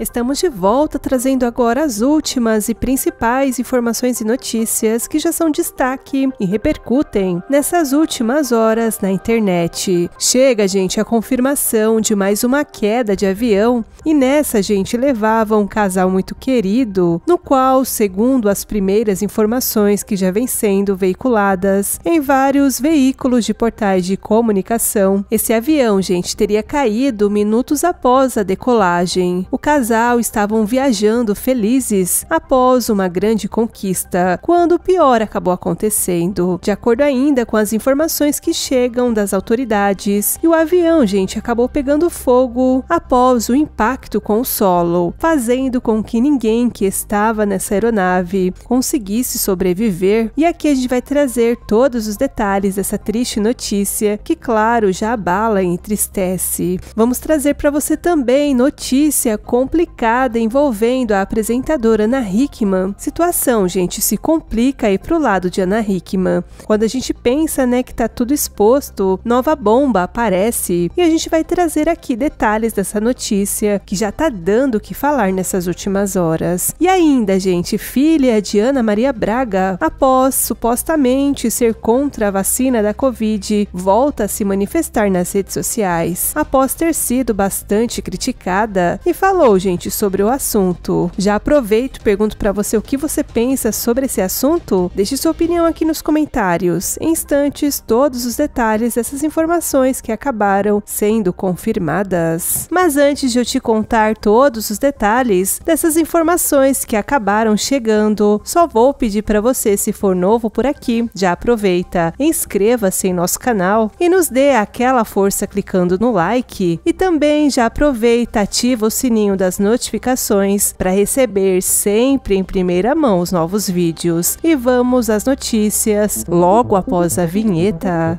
Estamos de volta trazendo agora as últimas e principais informações e notícias que já são destaque e repercutem nessas últimas horas na internet. Chega, gente, a confirmação de mais uma queda de avião e nessa, gente, levava um casal muito querido, no qual, segundo as primeiras informações que já vêm sendo veiculadas em vários veículos de portais de comunicação, esse avião, gente, teria caído minutos após a decolagem. O casal casal estavam viajando felizes após uma grande conquista, quando o pior acabou acontecendo. De acordo ainda com as informações que chegam das autoridades, e o avião, gente, acabou pegando fogo após o impacto com o solo, fazendo com que ninguém que estava nessa aeronave conseguisse sobreviver. E aqui a gente vai trazer todos os detalhes dessa triste notícia, que claro, já abala e entristece. Vamos trazer para você também notícia com complicada envolvendo a apresentadora Ana Hickman. Situação, gente, se complica aí pro lado de Ana Hickman. Quando a gente pensa, né, que tá tudo exposto, nova bomba aparece e a gente vai trazer aqui detalhes dessa notícia que já tá dando o que falar nessas últimas horas. E ainda, gente, filha de Ana Maria Braga, após supostamente ser contra a vacina da Covid, volta a se manifestar nas redes sociais após ter sido bastante criticada e falou, gente, sobre o assunto. Já aproveito e pergunto para você o que você pensa sobre esse assunto. Deixe sua opinião aqui nos comentários. Em instantes, todos os detalhes dessas informações que acabaram sendo confirmadas. Mas antes de eu te contar todos os detalhes dessas informações que acabaram chegando, só vou pedir para você, se for novo por aqui, já aproveita, inscreva-se em nosso canal e nos dê aquela força clicando no like. E também já aproveita, ativa o sininho das as notificações para receber sempre em primeira mão os novos vídeos. E vamos às notícias logo após a vinheta.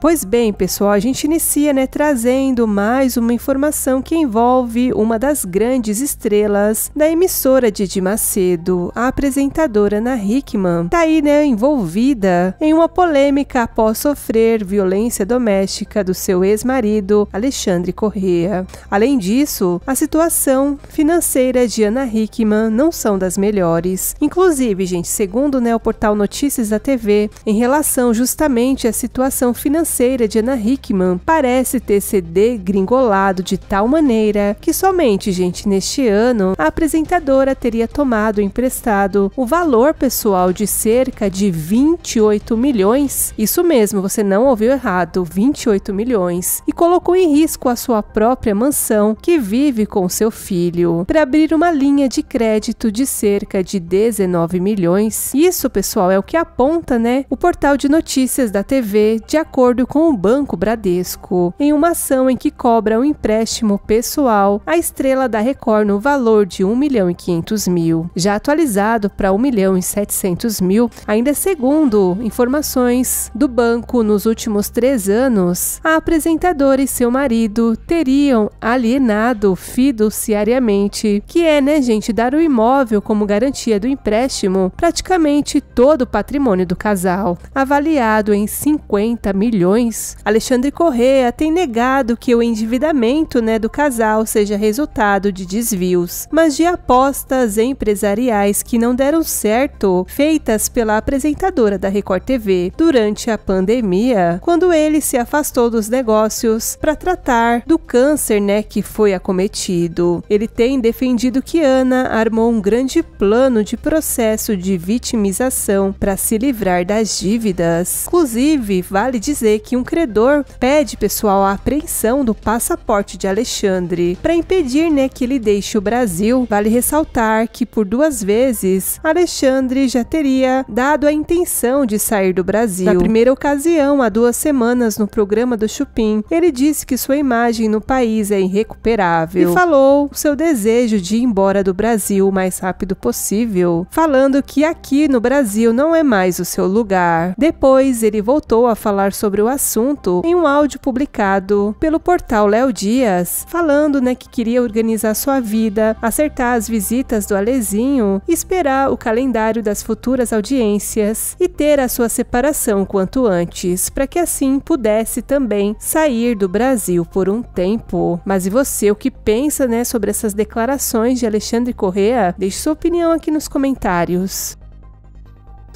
Pois bem, pessoal, a gente inicia, né, trazendo mais uma informação que envolve uma das grandes estrelas da emissora de Di Macedo, a apresentadora Ana Hickman. está aí, né, envolvida em uma polêmica após sofrer violência doméstica do seu ex-marido, Alexandre Correa. Além disso, a situação financeira de Ana Hickman não são das melhores. Inclusive, gente, segundo né, o portal Notícias da TV, em relação justamente à situação financeira financeira de Ana Hickman parece ter se degringolado de tal maneira que somente, gente, neste ano, a apresentadora teria tomado emprestado o valor pessoal de cerca de 28 milhões. Isso mesmo, você não ouviu errado, 28 milhões. E colocou em risco a sua própria mansão que vive com seu filho para abrir uma linha de crédito de cerca de 19 milhões. Isso, pessoal, é o que aponta, né? O portal de notícias da TV, de acordo acordo com o Banco Bradesco, em uma ação em que cobra um empréstimo pessoal à estrela da Record no valor de 1 milhão e 500 mil, já atualizado para 1 milhão e 700 mil, ainda segundo informações do banco nos últimos três anos, a apresentadora e seu marido teriam alienado fiduciariamente, que é, né, gente, dar o imóvel como garantia do empréstimo, praticamente todo o patrimônio do casal, avaliado em 50 milhões milhões, Alexandre Correa tem negado que o endividamento né, do casal seja resultado de desvios, mas de apostas empresariais que não deram certo, feitas pela apresentadora da Record TV durante a pandemia, quando ele se afastou dos negócios para tratar do câncer né, que foi acometido. Ele tem defendido que Ana armou um grande plano de processo de vitimização para se livrar das dívidas. Inclusive, vale dizer que um credor pede pessoal a apreensão do passaporte de Alexandre para impedir né, que ele deixe o Brasil. Vale ressaltar que por duas vezes Alexandre já teria dado a intenção de sair do Brasil. Na primeira ocasião, há duas semanas no programa do Chupim, ele disse que sua imagem no país é irrecuperável e falou seu desejo de ir embora do Brasil o mais rápido possível, falando que aqui no Brasil não é mais o seu lugar. Depois ele voltou a falar sobre sobre o assunto em um áudio publicado pelo portal Léo Dias, falando né, que queria organizar sua vida, acertar as visitas do Alezinho, esperar o calendário das futuras audiências e ter a sua separação quanto antes, para que assim pudesse também sair do Brasil por um tempo. Mas e você, o que pensa né, sobre essas declarações de Alexandre Correa? Deixe sua opinião aqui nos comentários.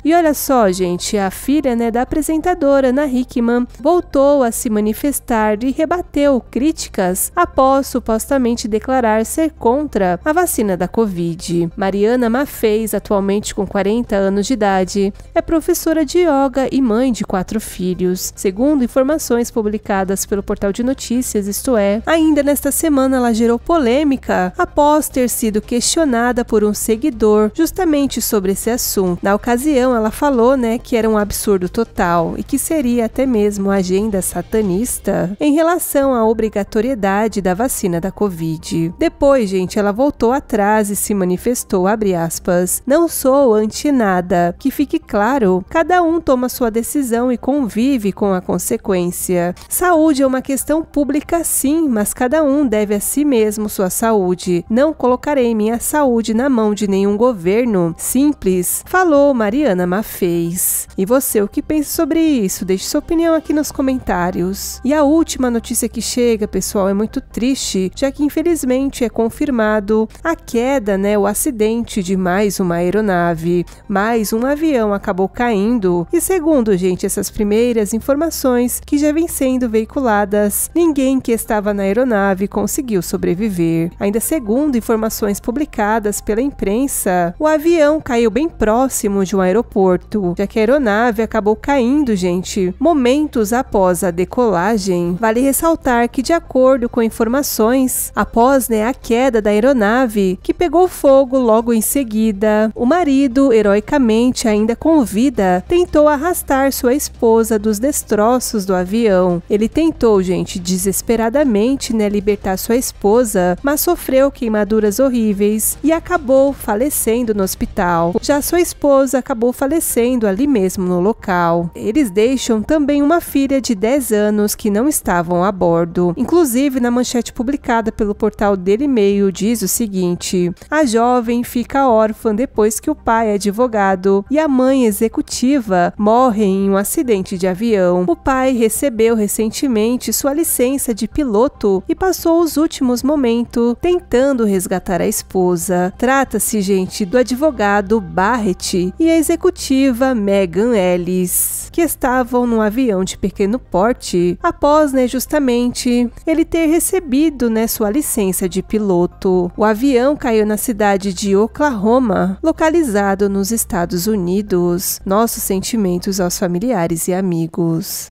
E olha só, gente, a filha né, da apresentadora, Ana Hickman, voltou a se manifestar e rebateu críticas após supostamente declarar ser contra a vacina da Covid. Mariana Mafez, atualmente com 40 anos de idade, é professora de yoga e mãe de quatro filhos. Segundo informações publicadas pelo portal de notícias, isto é, ainda nesta semana ela gerou polêmica após ter sido questionada por um seguidor justamente sobre esse assunto. Na ocasião, ela falou, né, que era um absurdo total e que seria até mesmo agenda satanista em relação à obrigatoriedade da vacina da Covid. Depois, gente, ela voltou atrás e se manifestou, abre aspas, não sou anti nada, que fique claro, cada um toma sua decisão e convive com a consequência. Saúde é uma questão pública sim, mas cada um deve a si mesmo sua saúde. Não colocarei minha saúde na mão de nenhum governo. Simples, falou Mariana Panamá fez. E você, o que pensa sobre isso? Deixe sua opinião aqui nos comentários. E a última notícia que chega, pessoal, é muito triste, já que infelizmente é confirmado a queda, né, o acidente de mais uma aeronave. Mais um avião acabou caindo. E segundo, gente, essas primeiras informações que já vêm sendo veiculadas, ninguém que estava na aeronave conseguiu sobreviver. Ainda segundo informações publicadas pela imprensa, o avião caiu bem próximo de um aeroporto aeroporto, já que a aeronave acabou caindo, gente, momentos após a decolagem. Vale ressaltar que, de acordo com informações, após né, a queda da aeronave, que pegou fogo logo em seguida, o marido, heroicamente ainda com vida, tentou arrastar sua esposa dos destroços do avião. Ele tentou, gente, desesperadamente né, libertar sua esposa, mas sofreu queimaduras horríveis e acabou falecendo no hospital. Já sua esposa acabou falecendo ali mesmo no local. Eles deixam também uma filha de 10 anos que não estavam a bordo. Inclusive, na manchete publicada pelo portal Daily Mail diz o seguinte: A jovem fica órfã depois que o pai, é advogado, e a mãe executiva morrem em um acidente de avião. O pai recebeu recentemente sua licença de piloto e passou os últimos momentos tentando resgatar a esposa. Trata-se, gente, do advogado Barrett e a executiva executiva Megan Ellis, que estavam num avião de pequeno porte após, né, justamente ele ter recebido, né, sua licença de piloto. O avião caiu na cidade de Oklahoma, localizado nos Estados Unidos. Nossos sentimentos aos familiares e amigos.